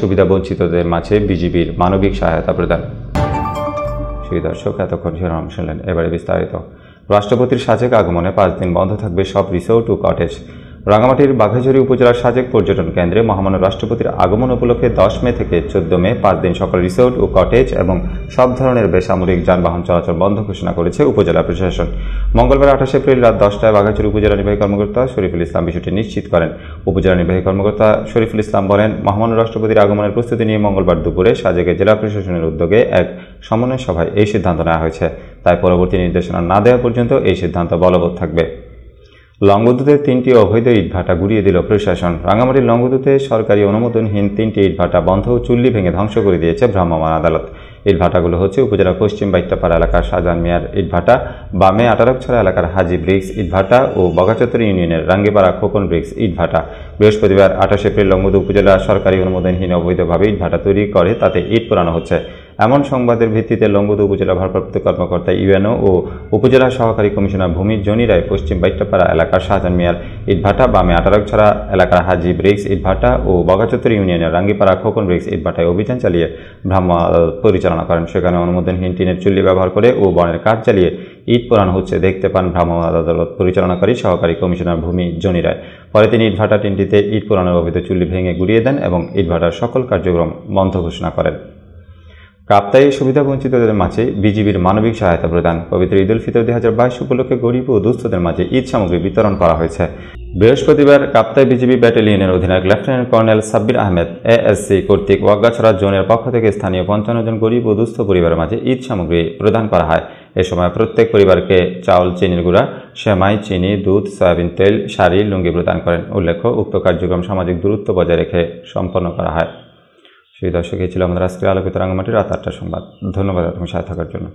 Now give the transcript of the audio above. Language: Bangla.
সুবিধা বঞ্চিতদের মাঝে বিজিবির মানবিক সহায়তা প্রদান প্রিয় দর্শক এতক্ষণ শিরোনাম শুনলেন এবারে বিস্তারিত রাষ্ট্রপতির সাজেক আগমনে পাঁচ দিন বন্ধ থাকবে সব রিসোর্ট ও কটেজ রাঙামাটির বাঘাঝুরি উপজেলার সাজেক পর্যটন কেন্দ্রে মহামান্য রাষ্ট্রপতির আগমন উপলক্ষে দশ মে থেকে চোদ্দ মে পাঁচ দিন সকল রিসোর্ট ও কটেজ এবং সব ধরনের বেসামরিক যানবাহন চলাচল বন্ধ ঘোষণা করেছে উপজেলা প্রশাসন মঙ্গলবার আঠাশে এপ্রিল রাত দশটায় বাঘাঝুরি উপজেলা নির্বাহী কর্মকর্তা শরীফুল ইসলাম বিষয়টি নিশ্চিত করেন উপজেলা নির্বাহী কর্মকর্তা শরীফুল ইসলাম বলেন মহামান্য রাষ্ট্রপতির আগমনের প্রস্তুতি নিয়ে মঙ্গলবার দুপুরে সাজেকের জেলা প্রশাসনের উদ্যোগে এক সমন্বয় সভায় এই সিদ্ধান্ত নেওয়া হয়েছে তাই পরবর্তী নির্দেশনা না দেওয়া পর্যন্ত এই সিদ্ধান্ত বলবৎ থাকবে লঙ্গদূতের তিনটি অবৈধ ইটভাটা গুড়িয়ে দিল প্রশাসন রাঙামাটির লঙ্গদুতে সরকারি অনুমোদনহীন তিনটি ইটভাটা বন্ধ ও চুল্লি ভেঙে ধ্বংস করে দিয়েছে ভ্রাম্যমাণ আদালত ইটভাটাগুলো হচ্ছে উপজেলা পশ্চিম বাইত্যাপাড়া এলাকার সাজান মিয়ার ইটভাটা বামে আটারকছড়া এলাকার হাজি ব্রিক্স ইটভাটা ও বগাচত্র ইউনিয়নের রাঙ্গিপাড়া খোকন ব্রিক্স ইটভাটা বৃহস্পতিবার আঠাশ এপ্রিল লঙ্গদু উপজেলা সরকারি অনুমোদনহীন অবৈধভাবে ইটভাটা তৈরি করে তাতে ইট পোড়ানো হচ্ছে এমন সংবাদের ভিত্তিতে লঙ্গদু উপজেলা ভারপ্রাপ্ত কর্মকর্তা ইউএনও ও উপজেলা সহকারী কমিশনার ভূমি জনি রায় পশ্চিম বাইটাপাড়া এলাকার শাহজান মিয়ার ইটভাটা বামে আটারকছড়া এলাকার হাজি ব্রিক্স ইটভাটা ও বগাচত্তর ইউনিয়নের রাঙ্গিপাড়া খোকন ব্রিক্স ইটভাটায় অভিযান চালিয়ে ভ্রাম্য পরিচালনা করেন সেখানে অনুমোদনহীন টিনের চুল্লি ব্যবহার করে ও বনের কাজ চালিয়ে ইট পোড়ানো হচ্ছে দেখতে পান ভ্রাম্য আদালত পরিচালনাকারী সহকারী কমিশনার ভূমি জনি রায় পরে তিনি ইটভাটা টিনটিতে ইট পোড়ানোর অবৈধ চুল্লি ভেঙে গুড়িয়ে দেন এবং ইটভাটার সকল কার্যক্রম বন্ধ ঘোষণা করেন কাপ্তাই সুবিধাবঞ্চিতদের মাঝে বিজিবির মানবিক সহায়তা প্রদান পবিত্র ঈদ উল ফিতর দুই হাজার বাইশ উপলক্ষে গরিব ও দুস্থদের মাঝে ঈদ সামগ্রী বিতরণ করা হয়েছে বৃহস্পতিবার কাপ্তাই বিজিবি ব্যাটালিয়নের অধিনায়ক lieutenant colonel Sabbir Ahmed ASC কর্তৃক ওয়াগাছড়া জোনের পক্ষ থেকে স্থানীয় পঞ্চান্ন জন গরিব ও দুস্থ পরিবারের মাঝে ঈদ সামগ্রী প্রদান করা হয় এ সময় প্রত্যেক পরিবারকে চাউল চিনির গুঁড়া সেমাই চিনি দুধ সয়াবিন তেল শাড়ি লুঙ্গি প্রদান করেন উল্লেখ্য উক্ত কার্যক্রম সামাজিক দূরত্ব বজায় রেখে সম্পন্ন করা হয় সেই দর্শক এই ছিল আমাদের আজকে আলোকিত রাঙামাটি রাত আটটা সংবাদ ধন্যবাদ আপনার সাথে থাকার জন্য